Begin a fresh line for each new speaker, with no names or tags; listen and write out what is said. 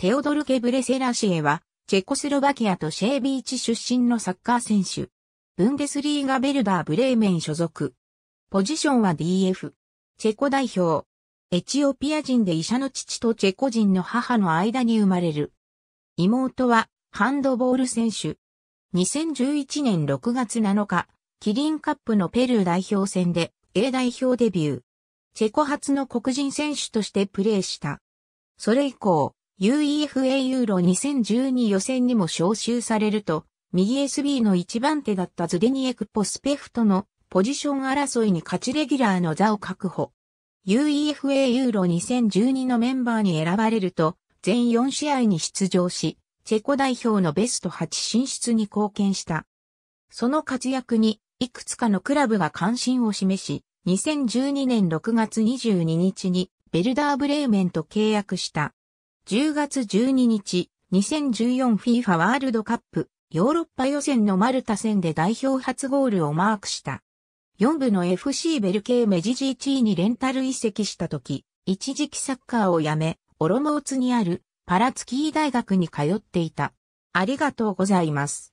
テオドル・ケブレセラシエは、チェコスロバキアとシェービーチ出身のサッカー選手。ブンデスリーガ・ベルダー・ブレーメン所属。ポジションは DF。チェコ代表。エチオピア人で医者の父とチェコ人の母の間に生まれる。妹は、ハンドボール選手。2011年6月7日、キリンカップのペルー代表戦で A 代表デビュー。チェコ初の黒人選手としてプレーした。それ以降、UEFA ユーロ2012予選にも招集されると、右 SB の一番手だったズデニエク・ポスペフとのポジション争いに勝ちレギュラーの座を確保。UEFA ユーロ2012のメンバーに選ばれると、全4試合に出場し、チェコ代表のベスト8進出に貢献した。その活躍に、いくつかのクラブが関心を示し、2012年6月22日にベルダーブレーメンと契約した。10月12日、2014 FIFA ワールドカップヨーロッパ予選のマルタ戦で代表初ゴールをマークした。4部の FC ベルケーメジジーチーにレンタル移籍した時、一時期サッカーをやめ、オロモーツにあるパラツキー大学に通っていた。ありがとうございます。